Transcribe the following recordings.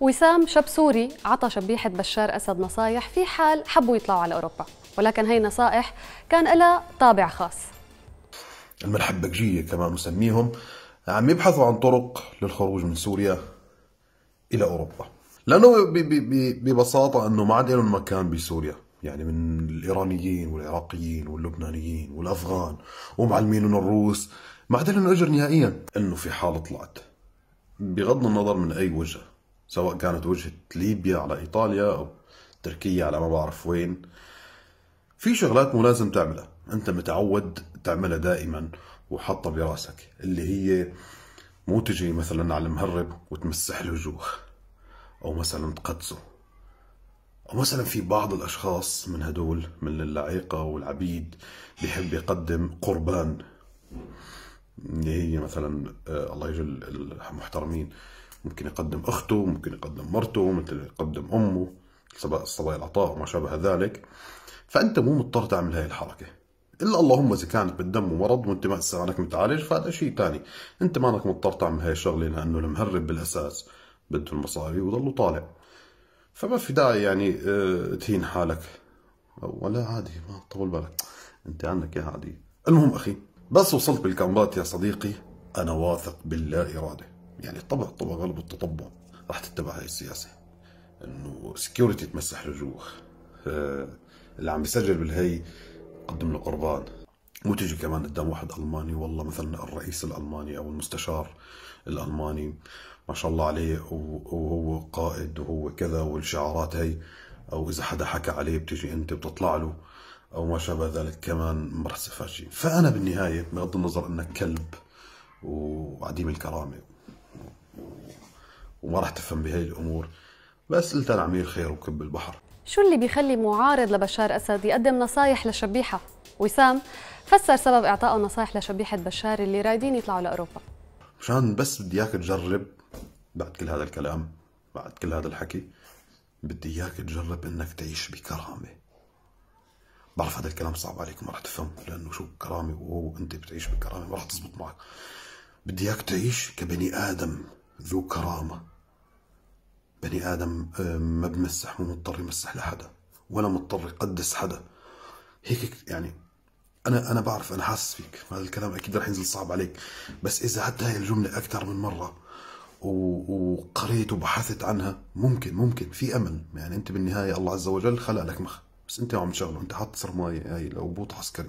وسام شاب سوري عطى شبيحة بشار أسد نصايح في حال حبوا يطلعوا على أوروبا ولكن هي نصائح كان لها طابع خاص الملحبجية كما نسميهم عم يبحثوا عن طرق للخروج من سوريا إلى أوروبا لأنه ببساطة أنه ما عاد لهم مكان بسوريا يعني من الإيرانيين والعراقيين واللبنانيين والأفغان ومعلمين الروس ما عاد لهم أجر نهائيا أنه في حال طلعت بغض النظر من أي وجه سواء كانت وجهة ليبيا على إيطاليا أو تركيا على ما بعرف وين في شغلات مو لازم تعملها أنت متعود تعملها دائما وحاطة براسك اللي هي مو تجي مثلا على المهرب وتمسح له وجوه أو مثلا تقدسه أو مثلا في بعض الأشخاص من هدول من اللعيقة والعبيد بيحب يقدم قربان اللي هي مثلا آه، الله يجل المحترمين ممكن يقدم أخته ممكن يقدم مرته ممكن يقدم أمه صبايا العطاء وما شابه ذلك فأنت مو مضطر تعمل هاي الحركة إلا اللهم إذا كانت بالدم ومرض وأنت ما إنك متعالج فهذا شيء ثاني أنت ما إنك مضطر تعمل هاي الشغلة لأنه المهرب بالأساس بده المصاري وضله طالع فما في داعي يعني آه، تهين حالك ولا عادي ما طول بالك انت عندك اياها عادي المهم اخي بس وصلت بالكامبات يا صديقي انا واثق باللا اراده يعني الطبع الطبع غلب التطبع راح تتبع هاي السياسه انه سكيورتي تمسح رجوخ اللي عم بيسجل بالهي قدم له قربان تجي كمان قدام واحد الماني والله مثلا الرئيس الالماني او المستشار الالماني ما شاء الله عليه وهو قائد وهو كذا والشعارات هي او اذا حدا حكى عليه بتجي انت بتطلع له او ما شابه ذلك كمان رح فانا بالنهايه بغض النظر انك كلب وعديم الكرامه وما راح تفهم بهي الامور بس قلت انا عميل خير وكب البحر شو اللي بيخلي معارض لبشار اسد يقدم نصايح لشبيحه وسام فسر سبب اعطائه نصايح لشبيحه بشار اللي رايدين يطلعوا لاوروبا مشان بس بدي اياك تجرب بعد كل هذا الكلام بعد كل هذا الحكي بدي اياك تجرب انك تعيش بكرامه بعرف هذا الكلام صعب عليك ما راح تفهم لانه شو كرامه وانت بتعيش بكرامه ما راح تزبط معك بدي اياك تعيش كبني ادم ذو كرامة بني آدم آه، ما بمسح مو مضطر يمسح لحدا ولا مضطر يقدس حدا هيك يعني أنا أنا بعرف أنا حاسس فيك هذا الكلام أكيد رح ينزل صعب عليك بس إذا حتى هاي الجملة أكثر من مرة وقريت وبحثت عنها ممكن ممكن في امل يعني انت بالنهايه الله عز وجل خلق لك مخ بس انت عم تشغله انت حاط سرمايه هاي لو بوط عسكري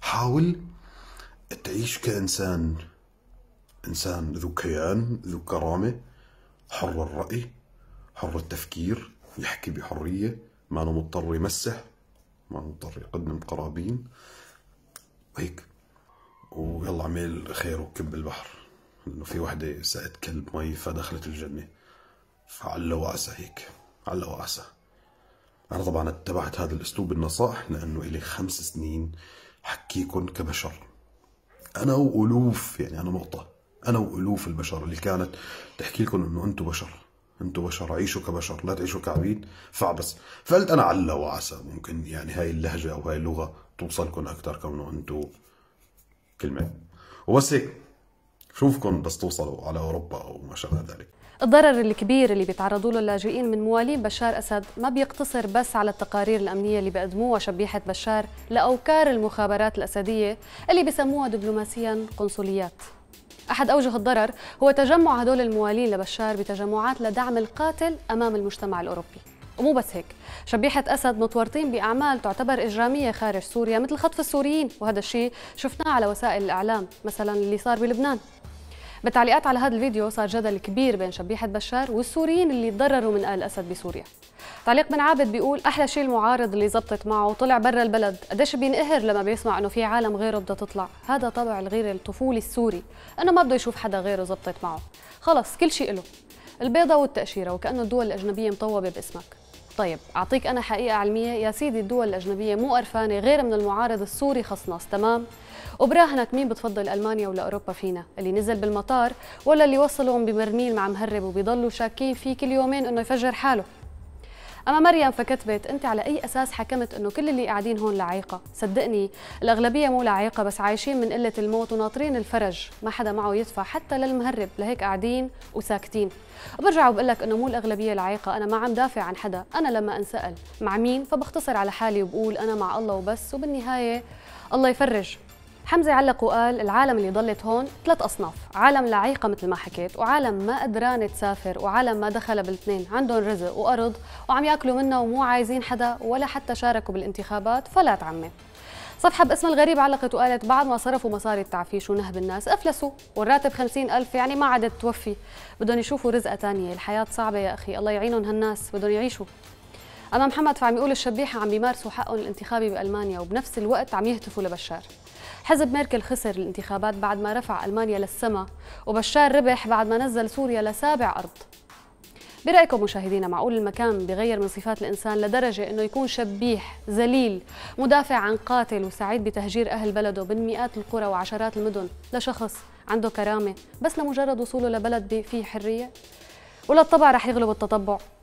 حاول تعيش كانسان إنسان ذو كيان ذو كرامة حر الرأي حر التفكير يحكي بحرية ما أنا مضطر يمسح ما أنا مضطر يقدم قرابين وهيك ويلا عمل خير وكب البحر انه في وحدة سأت كلب مي فدخلت الجنة فعلى وعسى هيك على وعسى أنا طبعا اتبعت هذا الأسلوب النصائح لأنه إلي خمس سنين حكيكن كبشر أنا وألوف يعني أنا نقطة انا والوف البشر اللي كانت تحكي لكم انه انتم بشر انتم بشر عيشوا كبشر لا تعيشوا كعبيد فعبس فقلت انا على وعسى ممكن يعني هاي اللهجه او هاي اللغه توصلكم اكثر كونه انتم كلمه وبس هيك شوفكم بس توصلوا على اوروبا او ما شابه ذلك الضرر الكبير اللي بيتعرضوا له اللاجئين من موالين بشار اسد ما بيقتصر بس على التقارير الامنيه اللي بيقدموها شبيحه بشار لاوكار المخابرات الاسديه اللي بسموها دبلوماسيا قنصليات أحد أوجه الضرر هو تجمع هدول الموالين لبشار بتجمعات لدعم القاتل أمام المجتمع الأوروبي ومو بس هيك شبيحة أسد متورطين بأعمال تعتبر إجرامية خارج سوريا مثل خطف السوريين وهذا الشيء شفناه على وسائل الإعلام مثلا اللي صار بلبنان بالتعليقات على هذا الفيديو صار جدل كبير بين شبيحة بشار والسوريين اللي تضرروا من آل أسد بسوريا تعليق بن عابد بيقول أحلى شيء المعارض اللي زبطت معه طلع برا البلد قديش بينقهر لما بيسمع أنه في عالم غيره بدها تطلع هذا طبع الغير الطفولي السوري أنه ما بده يشوف حدا غيره زبطت معه خلص كل شيء له البيضة والتأشيرة وكأنه الدول الأجنبية مطوبة باسمك طيب أعطيك أنا حقيقة علمية يا سيدي الدول الأجنبية مو قرفانة غير من المعارض السوري خصناص تمام وبراهنك مين بتفضل المانيا ولا اوروبا فينا اللي نزل بالمطار ولا اللي وصلهم بمرميل مع مهرب وبيضلوا شاكين فيه كل يومين انه يفجر حاله اما مريم فكتبت انت على اي اساس حكمت انه كل اللي قاعدين هون لعيقه صدقني الاغلبيه مو لعيقه بس عايشين من قله الموت وناطرين الفرج ما حدا معه يدفع حتى للمهرب لهيك قاعدين وساكتين برجع وبقول لك انه مو الاغلبيه لعيقه انا ما عم دافع عن حدا انا لما انسال مع مين فبختصر على حالي وبقول انا مع الله وبس وبالنهايه الله يفرج حمزه علق وقال العالم اللي ضلت هون ثلاث اصناف عالم لعيقه مثل ما حكيت وعالم ما قدرانه تسافر وعالم ما دخل بالاثنين عندهم رزق وارض وعم ياكلوا منها ومو عايزين حدا ولا حتى شاركوا بالانتخابات فلا تعمم صفحة باسم الغريب علقت وقالت بعد ما صرفوا مصاري التعفيش ونهب الناس افلسوا والراتب خمسين ألف يعني ما عادت توفي بدهم يشوفوا رزقة تانية الحياة صعبة يا أخي الله يعينهم هالناس بدهم يعيشوا أما محمد فعم يقول الشبيحة عم بيمارسوا حقهم الانتخابي بألمانيا وبنفس الوقت عم يهتفوا لبشار حزب ميركل خسر الانتخابات بعد ما رفع ألمانيا للسماء وبشار ربح بعد ما نزل سوريا لسابع أرض برأيكم مشاهدينا معقول المكان بغير من صفات الإنسان لدرجة أنه يكون شبيح ذليل مدافع عن قاتل وسعيد بتهجير أهل بلده من مئات القرى وعشرات المدن لشخص عنده كرامة بس لمجرد وصوله لبلد فيه حرية ولا الطبع رح يغلب التطبع